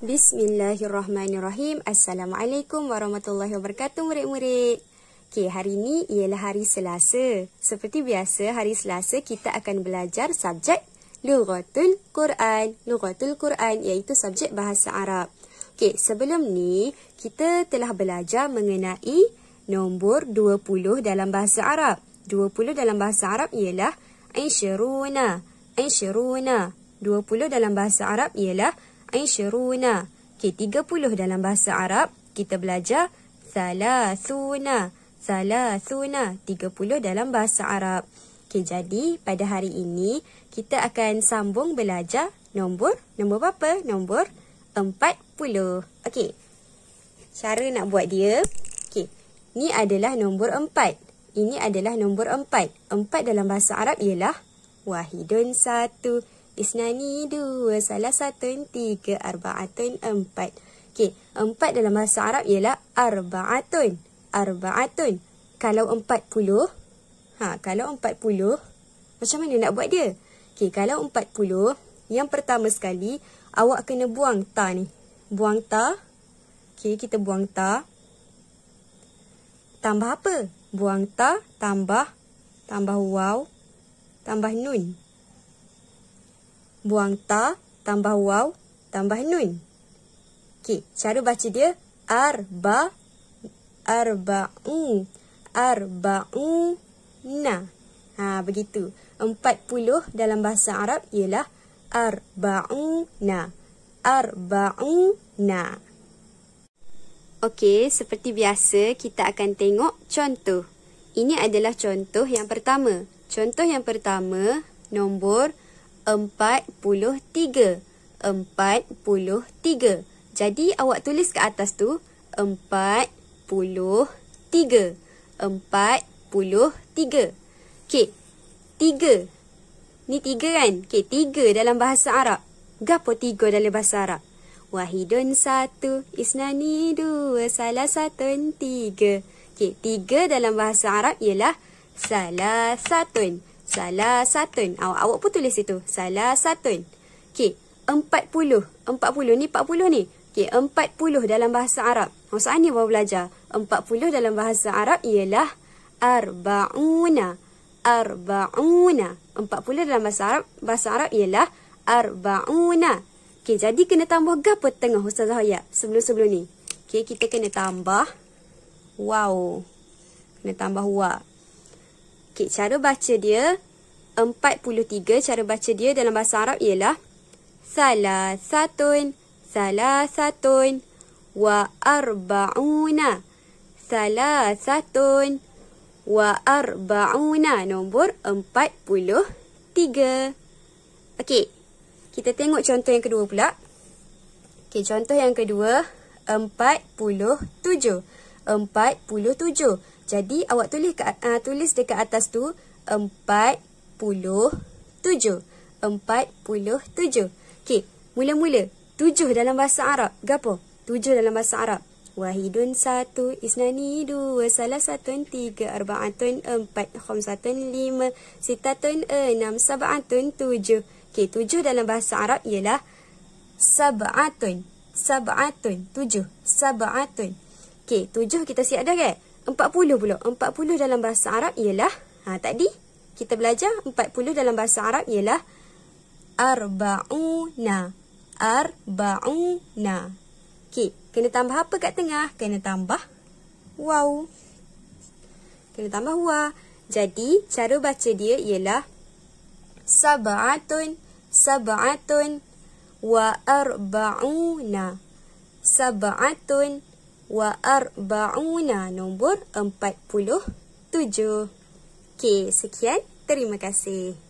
Bismillahirrahmanirrahim. Assalamualaikum warahmatullahi wabarakatuh, murid-murid. Okey, hari ini ialah hari Selasa. Seperti biasa, hari Selasa kita akan belajar subjek Lughatul Quran. Lughatul Quran iaitu subjek bahasa Arab. Okey, sebelum ni kita telah belajar mengenai nombor 20 dalam bahasa Arab. 20 dalam bahasa Arab ialah Aishiruna. Aishiruna. 20 dalam bahasa Arab ialah ishruna. Okey, 30 dalam bahasa Arab kita belajar thalathuna. Thalathuna, 30 dalam bahasa Arab. Okey, jadi pada hari ini kita akan sambung belajar nombor nombor berapa? Nombor 40. Okey. Cara nak buat dia. Okey. Ni adalah nombor 4. Ini adalah nombor 4. 4 dalam bahasa Arab ialah wahidun satu. Isnani dua, salah satu, tiga, arba'atun, empat. Okey, empat dalam bahasa Arab ialah arba'atun. Arba'atun. Kalau empat puluh, ha, kalau empat puluh, macam mana nak buat dia? Okey, kalau empat puluh, yang pertama sekali, awak kena buang ta ni. Buang ta. Okey, kita buang ta. Tambah apa? Buang ta, tambah, tambah waw, tambah nun buang ta, tambah waw, tambah nun. Okey, cara baca dia arba arba'u arba'u na. Ha begitu. puluh dalam bahasa Arab ialah arba'u na. Arba'u na. Okey, seperti biasa kita akan tengok contoh. Ini adalah contoh yang pertama. Contoh yang pertama nombor Empat puluh tiga. Empat puluh tiga. Jadi awak tulis ke atas tu. Empat puluh tiga. Empat puluh tiga. Okey. Tiga. Ni tiga kan? Okey. Tiga dalam bahasa Arab. Gapo tiga dalam bahasa Arab? Wahidun satu. Isnani dua. Salah satu tiga. Okey. Tiga dalam bahasa Arab ialah salah satu. Salah satu. Awak, awak pun tulis itu. Salah satu. Okey. Empat puluh. Empat puluh ni empat puluh ni. Okey. Empat puluh dalam bahasa Arab. Maksud ni awak belajar. Empat puluh dalam bahasa Arab ialah arba'una. Arba'una. Empat puluh dalam bahasa Arab, bahasa Arab ialah arba'una. Okey. Jadi kena tambah gapa tengah Ustazah Hayat sebelum-sebelum ni. Okey. Kita kena tambah. Wow. Kena tambah wak. Okey, cara baca dia 43 cara baca dia dalam bahasa Arab ialah salah satu, salah satu, wa arbauna salah satun wa arbauna nombor 43 Okey, kita tengok contoh yang kedua pula. Okey, contoh yang kedua 47. 47. Jadi awak tulis ke, uh, tulis dekat atas tu 47. 47. Okey, mula-mula 7 dalam bahasa Arab. Gapo? 7 dalam bahasa Arab. Wahidun satu, isnani dua, salah satu, tiga, arba'atun, empat, khumsatun, lima, sitatun, enam, sab'atun, tujuh. Okey, tujuh dalam bahasa Arab ialah sab'atun, sab'atun, tujuh, sab'atun. Okey, tujuh kita siap dah kan? Empat puluh pula. Empat puluh dalam bahasa Arab ialah... Ha, tadi kita belajar empat puluh dalam bahasa Arab ialah... Arba'una. Arba'una. Okey, kena tambah apa kat tengah? Kena tambah... Wow. Kena tambah wa. Jadi, cara baca dia ialah... sabatun, sabatun, Wa arba'una. sabatun wa arba'una nombor 47. Okey, sekian. Terima kasih.